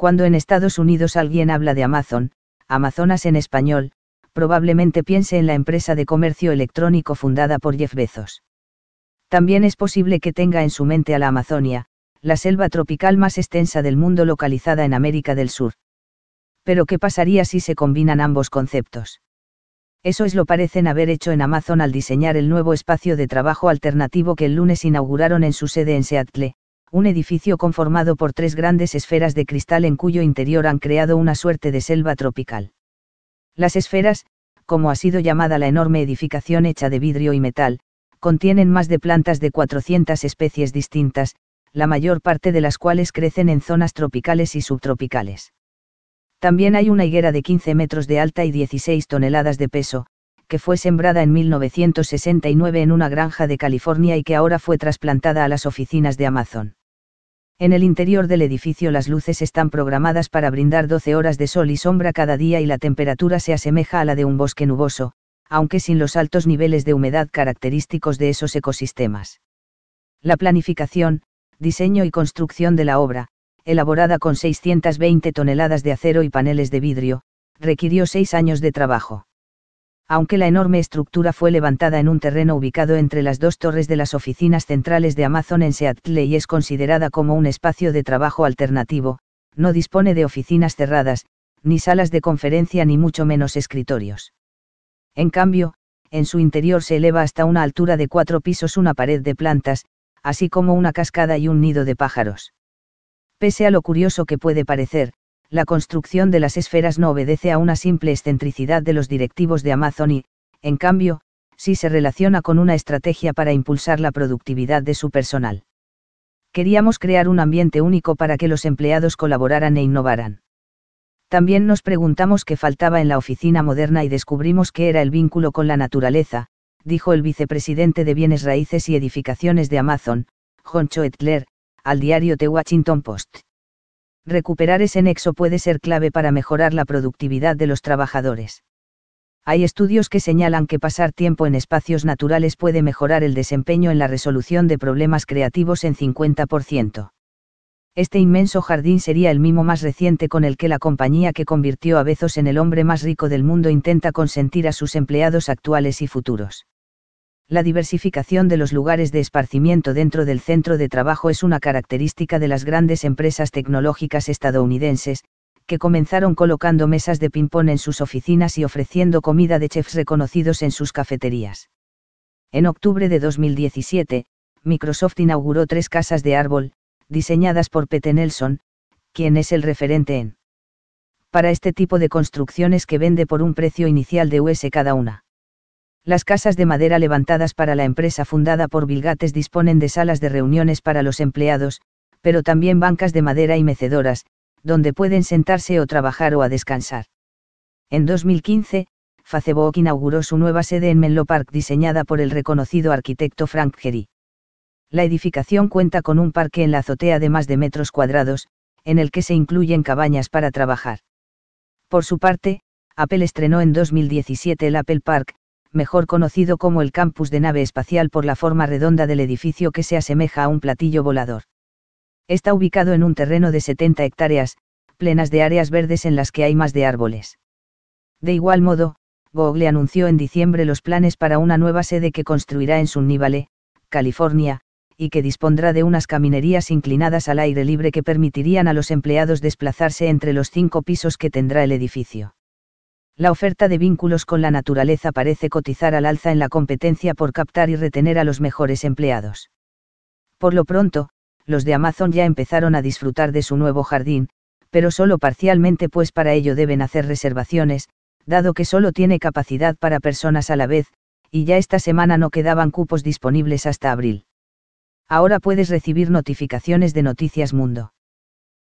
Cuando en Estados Unidos alguien habla de Amazon, Amazonas en español, probablemente piense en la empresa de comercio electrónico fundada por Jeff Bezos. También es posible que tenga en su mente a la Amazonia, la selva tropical más extensa del mundo localizada en América del Sur. Pero ¿qué pasaría si se combinan ambos conceptos? Eso es lo parecen haber hecho en Amazon al diseñar el nuevo espacio de trabajo alternativo que el lunes inauguraron en su sede en Seattle, un edificio conformado por tres grandes esferas de cristal en cuyo interior han creado una suerte de selva tropical. Las esferas, como ha sido llamada la enorme edificación hecha de vidrio y metal, contienen más de plantas de 400 especies distintas, la mayor parte de las cuales crecen en zonas tropicales y subtropicales. También hay una higuera de 15 metros de alta y 16 toneladas de peso, que fue sembrada en 1969 en una granja de California y que ahora fue trasplantada a las oficinas de Amazon. En el interior del edificio las luces están programadas para brindar 12 horas de sol y sombra cada día y la temperatura se asemeja a la de un bosque nuboso, aunque sin los altos niveles de humedad característicos de esos ecosistemas. La planificación, diseño y construcción de la obra, elaborada con 620 toneladas de acero y paneles de vidrio, requirió seis años de trabajo aunque la enorme estructura fue levantada en un terreno ubicado entre las dos torres de las oficinas centrales de Amazon en Seattle y es considerada como un espacio de trabajo alternativo, no dispone de oficinas cerradas, ni salas de conferencia ni mucho menos escritorios. En cambio, en su interior se eleva hasta una altura de cuatro pisos una pared de plantas, así como una cascada y un nido de pájaros. Pese a lo curioso que puede parecer, la construcción de las esferas no obedece a una simple excentricidad de los directivos de Amazon y, en cambio, sí se relaciona con una estrategia para impulsar la productividad de su personal. Queríamos crear un ambiente único para que los empleados colaboraran e innovaran. También nos preguntamos qué faltaba en la oficina moderna y descubrimos que era el vínculo con la naturaleza, dijo el vicepresidente de Bienes Raíces y Edificaciones de Amazon, Joncho Etler, al diario The Washington Post recuperar ese nexo puede ser clave para mejorar la productividad de los trabajadores. Hay estudios que señalan que pasar tiempo en espacios naturales puede mejorar el desempeño en la resolución de problemas creativos en 50%. Este inmenso jardín sería el mimo más reciente con el que la compañía que convirtió a Bezos en el hombre más rico del mundo intenta consentir a sus empleados actuales y futuros la diversificación de los lugares de esparcimiento dentro del centro de trabajo es una característica de las grandes empresas tecnológicas estadounidenses, que comenzaron colocando mesas de ping-pong en sus oficinas y ofreciendo comida de chefs reconocidos en sus cafeterías. En octubre de 2017, Microsoft inauguró tres casas de árbol, diseñadas por Pete Nelson, quien es el referente en. Para este tipo de construcciones que vende por un precio inicial de US cada una. Las casas de madera levantadas para la empresa fundada por Vilgates disponen de salas de reuniones para los empleados, pero también bancas de madera y mecedoras, donde pueden sentarse o trabajar o a descansar. En 2015, Facebook inauguró su nueva sede en Menlo Park diseñada por el reconocido arquitecto Frank Gehry. La edificación cuenta con un parque en la azotea de más de metros cuadrados, en el que se incluyen cabañas para trabajar. Por su parte, Apple estrenó en 2017 el Apple Park, mejor conocido como el campus de nave espacial por la forma redonda del edificio que se asemeja a un platillo volador. Está ubicado en un terreno de 70 hectáreas, plenas de áreas verdes en las que hay más de árboles. De igual modo, Google anunció en diciembre los planes para una nueva sede que construirá en Sunnyvale, California, y que dispondrá de unas caminerías inclinadas al aire libre que permitirían a los empleados desplazarse entre los cinco pisos que tendrá el edificio la oferta de vínculos con la naturaleza parece cotizar al alza en la competencia por captar y retener a los mejores empleados. Por lo pronto, los de Amazon ya empezaron a disfrutar de su nuevo jardín, pero solo parcialmente pues para ello deben hacer reservaciones, dado que solo tiene capacidad para personas a la vez, y ya esta semana no quedaban cupos disponibles hasta abril. Ahora puedes recibir notificaciones de Noticias Mundo.